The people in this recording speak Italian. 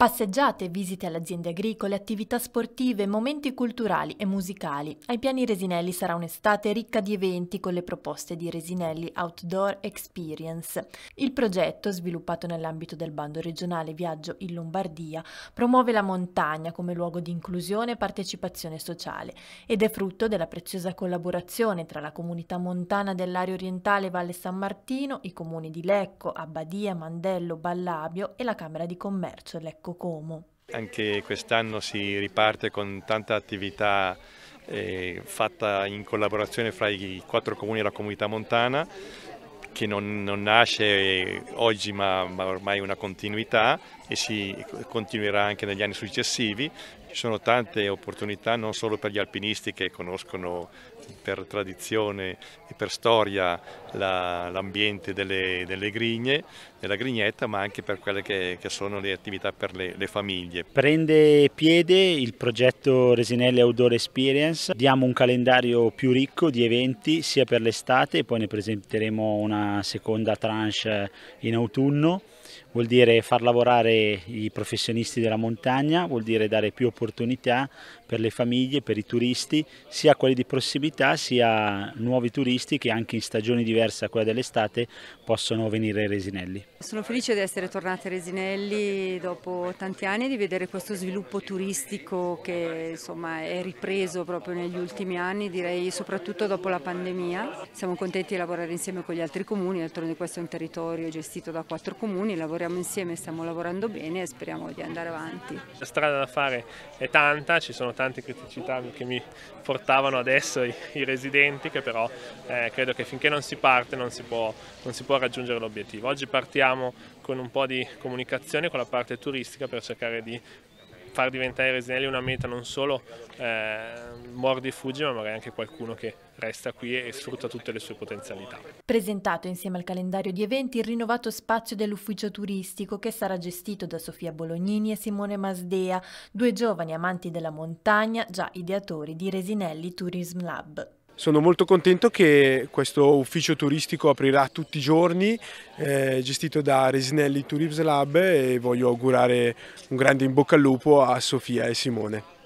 Passeggiate, visite alle aziende agricole, attività sportive, momenti culturali e musicali. Ai piani Resinelli sarà un'estate ricca di eventi con le proposte di Resinelli Outdoor Experience. Il progetto, sviluppato nell'ambito del bando regionale Viaggio in Lombardia, promuove la montagna come luogo di inclusione e partecipazione sociale ed è frutto della preziosa collaborazione tra la comunità montana dell'area orientale Valle San Martino, i comuni di Lecco, Abbadia, Mandello, Ballabio e la Camera di Commercio Lecco Parco Como. Anche quest'anno si riparte con tanta attività eh, fatta in collaborazione fra i quattro comuni e la comunità montana che non, non nasce eh, oggi ma, ma ormai è una continuità e si continuerà anche negli anni successivi. Ci sono tante opportunità non solo per gli alpinisti che conoscono per tradizione e per storia l'ambiente delle, delle, grigne, della grignetta, ma anche per quelle che, che sono le attività per le, le, famiglie. Prende piede il progetto Resinelle Outdoor Experience, diamo un calendario più ricco di eventi sia per l'estate, poi ne presenteremo una seconda tranche in autunno, vuol dire far lavorare i professionisti della montagna, vuol dire dare più opportunità per le famiglie, per i turisti, sia quelli di prossimità sia nuovi turisti che anche in stagioni diverse a quella dell'estate possono venire a Resinelli. Sono felice di essere tornata a Resinelli dopo tanti anni e di vedere questo sviluppo turistico che insomma, è ripreso proprio negli ultimi anni, direi soprattutto dopo la pandemia. Siamo contenti di lavorare insieme con gli altri comuni, d'altronde questo è un territorio gestito da quattro comuni, lavoriamo lavoriamo insieme, stiamo lavorando bene e speriamo di andare avanti. La strada da fare è tanta, ci sono tante criticità che mi portavano adesso i, i residenti che però eh, credo che finché non si parte non si può, non si può raggiungere l'obiettivo. Oggi partiamo con un po' di comunicazione con la parte turistica per cercare di far diventare Resinelli una meta non solo eh, mordi e fuggi ma magari anche qualcuno che resta qui e sfrutta tutte le sue potenzialità. Presentato insieme al calendario di eventi il rinnovato spazio dell'ufficio turistico che sarà gestito da Sofia Bolognini e Simone Masdea, due giovani amanti della montagna già ideatori di Resinelli Tourism Lab. Sono molto contento che questo ufficio turistico aprirà tutti i giorni, eh, gestito da Resinelli Tourism Lab e voglio augurare un grande in bocca al lupo a Sofia e Simone.